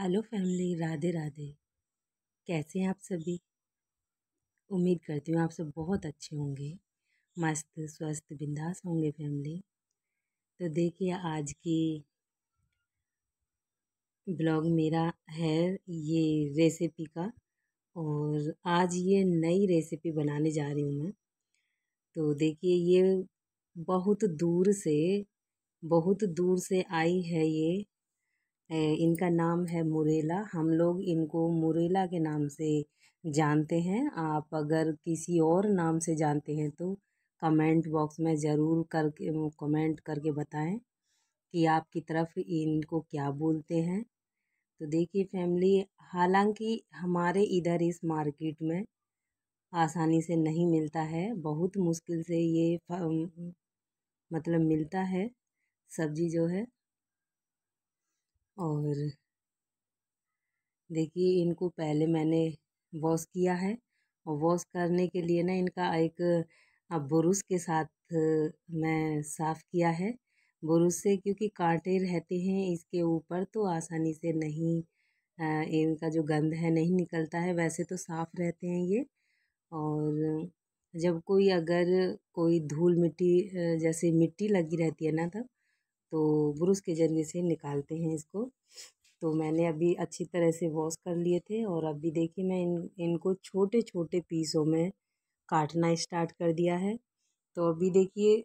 hello family Radhe Radhe कैसे हैं आप सभी उम्मीद करती हूँ आप सब बहुत अच्छे होंगे मस्त स्वस्थ बिंदास होंगे फैमिली तो देखिए आज की ब्लॉग मेरा है ये रेसिपी का और आज ये नई रेसिपी बनाने जा रही हूँ मैं तो देखिए ये बहुत दूर से बहुत दूर से आई है ये इनका नाम है मुरेला हम लोग इनको मुरेला के नाम से जानते हैं आप अगर किसी और नाम से जानते हैं तो कमेंट बॉक्स में ज़रूर करके कमेंट करके बताएं कि आपकी तरफ इनको क्या बोलते हैं तो देखिए फैमिली हालांकि हमारे इधर इस मार्केट में आसानी से नहीं मिलता है बहुत मुश्किल से ये मतलब मिलता है सब्ज़ी जो है और देखिए इनको पहले मैंने वॉश किया है और वॉश करने के लिए ना इनका एक बुरुस के साथ मैं साफ़ किया है बुरुस से क्योंकि कांटे रहते हैं इसके ऊपर तो आसानी से नहीं इनका जो गंद है नहीं निकलता है वैसे तो साफ़ रहते हैं ये और जब कोई अगर कोई धूल मिट्टी जैसे मिट्टी लगी रहती है ना तब तो ब्रुश के ज़रिए से निकालते हैं इसको तो मैंने अभी अच्छी तरह से वॉश कर लिए थे और अभी देखिए मैं इन इनको छोटे छोटे पीसों में काटना स्टार्ट कर दिया है तो अभी देखिए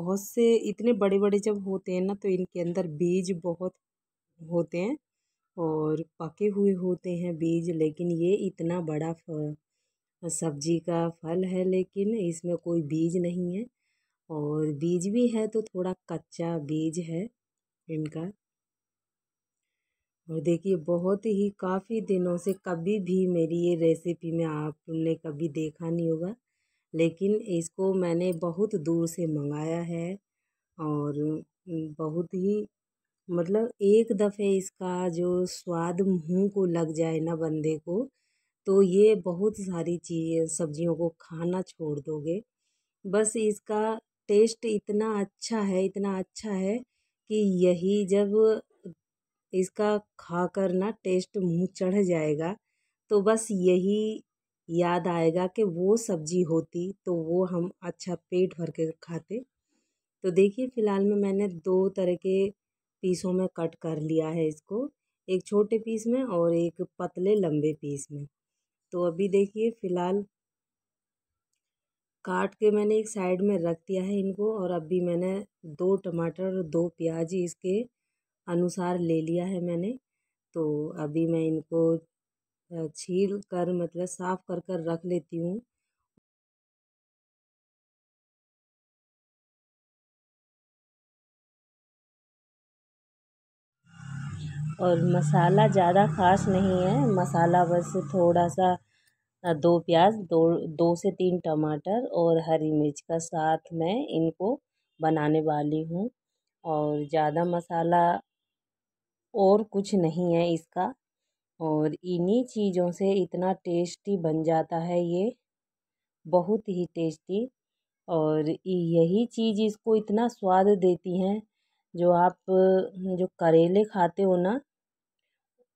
बहुत से इतने बड़े बड़े जब होते हैं ना तो इनके अंदर बीज बहुत होते हैं और पके हुए होते हैं बीज लेकिन ये इतना बड़ा सब्जी का फल है लेकिन इसमें कोई बीज नहीं है और बीज भी है तो थोड़ा कच्चा बीज है इनका और देखिए बहुत ही काफ़ी दिनों से कभी भी मेरी ये रेसिपी में आपने कभी देखा नहीं होगा लेकिन इसको मैंने बहुत दूर से मंगाया है और बहुत ही मतलब एक दफ़े इसका जो स्वाद मुंह को लग जाए ना बंदे को तो ये बहुत सारी चीज़ सब्जियों को खाना छोड़ दोगे बस इसका टेस्ट इतना अच्छा है इतना अच्छा है कि यही जब इसका खा कर ना टेस्ट मुँह चढ़ जाएगा तो बस यही याद आएगा कि वो सब्ज़ी होती तो वो हम अच्छा पेट भर के खाते तो देखिए फ़िलहाल में मैंने दो तरह के पीसों में कट कर लिया है इसको एक छोटे पीस में और एक पतले लंबे पीस में तो अभी देखिए फ़िलहाल काट के मैंने एक साइड में रख दिया है इनको और अभी मैंने दो टमाटर और दो प्याज इसके अनुसार ले लिया है मैंने तो अभी मैं इनको छील कर मतलब साफ़ कर कर रख लेती हूँ और मसाला ज़्यादा ख़ास नहीं है मसाला बस थोड़ा सा दो प्याज दो दो से तीन टमाटर और हरी मिर्च का साथ मैं इनको बनाने वाली हूँ और ज़्यादा मसाला और कुछ नहीं है इसका और इन्हीं चीज़ों से इतना टेस्टी बन जाता है ये बहुत ही टेस्टी और यही चीज़ इसको इतना स्वाद देती हैं जो आप जो करेले खाते हो ना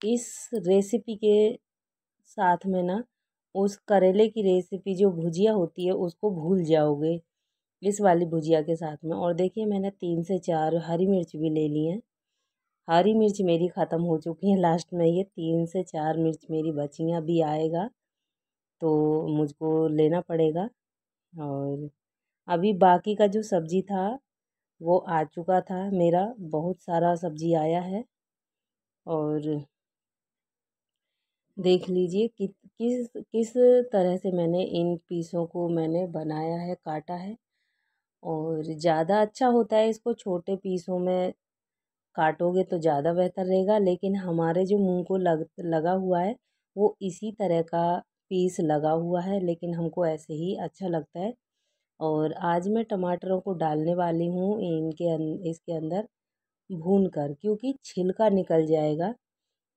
इस रेसिपी के साथ में ना उस करेले की रेसिपी जो भुजिया होती है उसको भूल जाओगे इस वाली भुजिया के साथ में और देखिए मैंने तीन से चार हरी मिर्च भी ले ली हैं हरी मिर्च मेरी ख़त्म हो चुकी है लास्ट में ये तीन से चार मिर्च मेरी बची हैं अभी आएगा तो मुझको लेना पड़ेगा और अभी बाकी का जो सब्ज़ी था वो आ चुका था मेरा बहुत सारा सब्ज़ी आया है और देख लीजिए कि किस किस तरह से मैंने इन पीसों को मैंने बनाया है काटा है और ज़्यादा अच्छा होता है इसको छोटे पीसों में काटोगे तो ज़्यादा बेहतर रहेगा लेकिन हमारे जो मुंह को लग लगा हुआ है वो इसी तरह का पीस लगा हुआ है लेकिन हमको ऐसे ही अच्छा लगता है और आज मैं टमाटरों को डालने वाली हूँ इनके अन, अं, इसके अंदर भून कर क्योंकि छिलका निकल जाएगा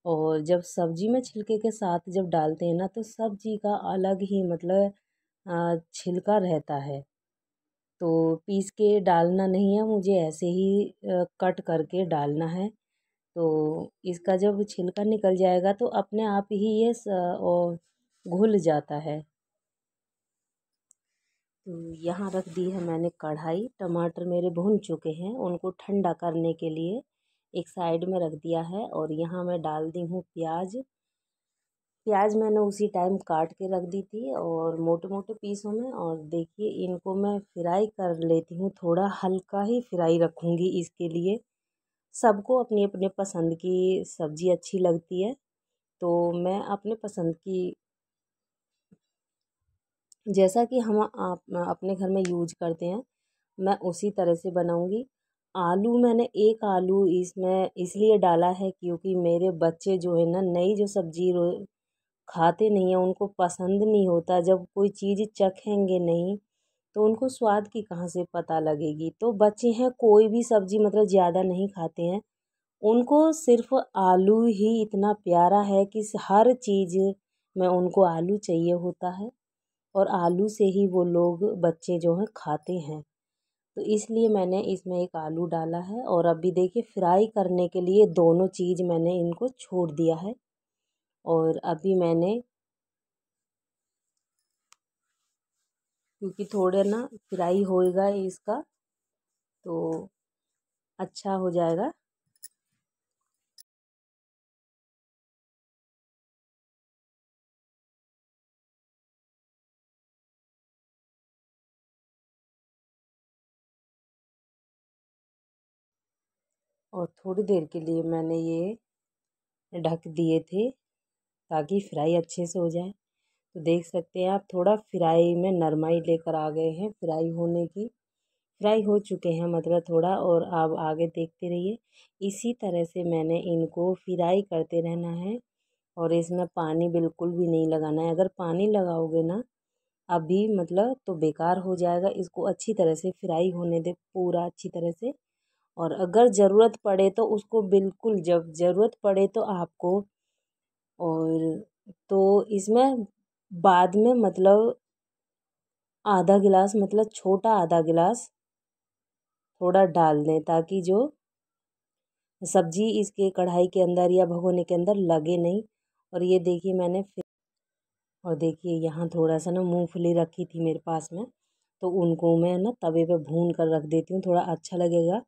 और जब सब्ज़ी में छिलके के साथ जब डालते हैं ना तो सब्ज़ी का अलग ही मतलब छिलका रहता है तो पीस के डालना नहीं है मुझे ऐसे ही कट करके डालना है तो इसका जब छिलका निकल जाएगा तो अपने आप ही ये घुल जाता है तो यहाँ रख दी है मैंने कढ़ाई टमाटर मेरे भुन चुके हैं उनको ठंडा करने के लिए एक साइड में रख दिया है और यहाँ मैं डाल दी हूँ प्याज प्याज मैंने उसी टाइम काट के रख दी थी और मोटे मोटे पीसों में और देखिए इनको मैं फ्राई कर लेती हूँ थोड़ा हल्का ही फ्राई रखूँगी इसके लिए सबको अपनी अपने पसंद की सब्ज़ी अच्छी लगती है तो मैं अपने पसंद की जैसा कि हम आप अपने घर में यूज करते हैं मैं उसी तरह से बनाऊँगी आलू मैंने एक आलू इसमें इसलिए डाला है क्योंकि मेरे बच्चे जो है ना नई जो सब्ज़ी रो खाते नहीं हैं उनको पसंद नहीं होता जब कोई चीज़ चखेंगे नहीं तो उनको स्वाद की कहाँ से पता लगेगी तो बच्चे हैं कोई भी सब्ज़ी मतलब ज़्यादा नहीं खाते हैं उनको सिर्फ़ आलू ही इतना प्यारा है कि हर चीज़ में उनको आलू चाहिए होता है और आलू से ही वो लोग बच्चे जो हैं खाते हैं तो इसलिए मैंने इसमें एक आलू डाला है और अभी देखिए फ्राई करने के लिए दोनों चीज़ मैंने इनको छोड़ दिया है और अभी मैंने क्योंकि थोड़े ना फ्राई होएगा इसका तो अच्छा हो जाएगा और थोड़ी देर के लिए मैंने ये ढक दिए थे ताकि फ्राई अच्छे से हो जाए तो देख सकते हैं आप थोड़ा फ्राई में नरमाई लेकर आ गए हैं फ्राई होने की फ्राई हो चुके हैं मतलब थोड़ा और आप आगे देखते रहिए इसी तरह से मैंने इनको फ्राई करते रहना है और इसमें पानी बिल्कुल भी नहीं लगाना है अगर पानी लगाओगे ना अभी मतलब तो बेकार हो जाएगा इसको अच्छी तरह से फ्राई होने दे पूरा अच्छी तरह से और अगर ज़रूरत पड़े तो उसको बिल्कुल जब ज़रूरत पड़े तो आपको और तो इसमें बाद में मतलब आधा गिलास मतलब छोटा आधा गिलास थोड़ा डाल दें ताकि जो सब्जी इसके कढ़ाई के अंदर या भगोने के अंदर लगे नहीं और ये देखिए मैंने फिर और देखिए यहाँ थोड़ा सा ना मूंगफली रखी थी मेरे पास में तो उनको मैं ना तवे पे भून कर रख देती हूँ थोड़ा अच्छा लगेगा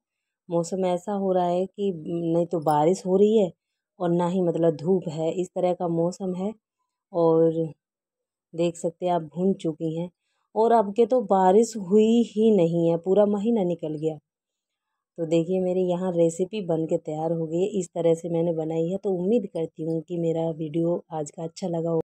मौसम ऐसा हो रहा है कि नहीं तो बारिश हो रही है और ना ही मतलब धूप है इस तरह का मौसम है और देख सकते हैं आप भून चुकी हैं और अब के तो बारिश हुई ही नहीं है पूरा महीना निकल गया तो देखिए मेरी यहाँ रेसिपी बन के तैयार हो गई इस तरह से मैंने बनाई है तो उम्मीद करती हूँ कि मेरा वीडियो आज का अच्छा लगा हो